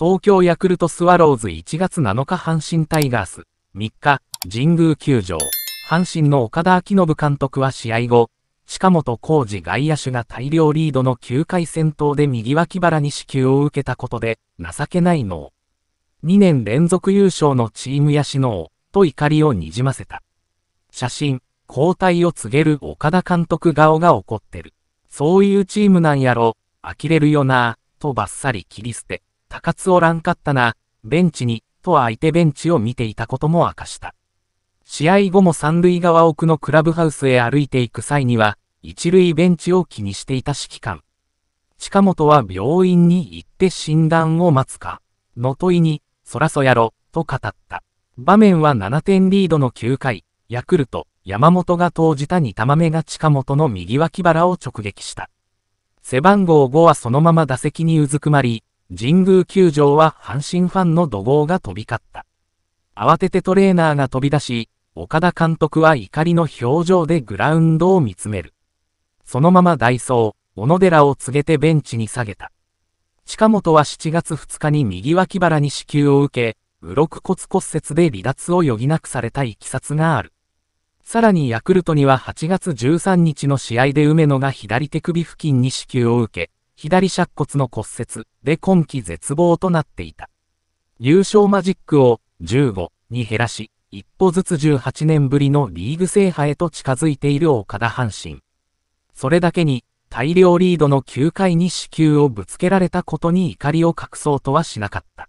東京ヤクルトスワローズ1月7日阪神タイガース3日神宮球場阪神の岡田彰信監督は試合後近本浩二外野手が大量リードの9回戦闘で右脇腹に支給を受けたことで情けないの2年連続優勝のチームやしのと怒りをにじませた写真交代を告げる岡田監督顔が怒ってるそういうチームなんやろ呆れるよなぁとばっさり切り捨て高津おらんかったな、ベンチに、と相手ベンチを見ていたことも明かした。試合後も三塁側奥のクラブハウスへ歩いていく際には、一塁ベンチを気にしていた指揮官。近本は病院に行って診断を待つか、の問いに、そらそやろ、と語った。場面は7点リードの9回、ヤクルト、山本が投じた二玉目が近本の右脇腹を直撃した。背番号5はそのまま打席にうずくまり、神宮球場は阪神ファンの怒号が飛び交った。慌ててトレーナーが飛び出し、岡田監督は怒りの表情でグラウンドを見つめる。そのままダイソー、小野寺を告げてベンチに下げた。近本は7月2日に右脇腹に支給を受け、鱗骨骨折で離脱を余儀なくされたいきさつがある。さらにヤクルトには8月13日の試合で梅野が左手首付近に支給を受け、左尺骨の骨折で今季絶望となっていた。優勝マジックを15に減らし、一歩ずつ18年ぶりのリーグ制覇へと近づいている岡田阪神。それだけに、大量リードの9回に死球をぶつけられたことに怒りを隠そうとはしなかった。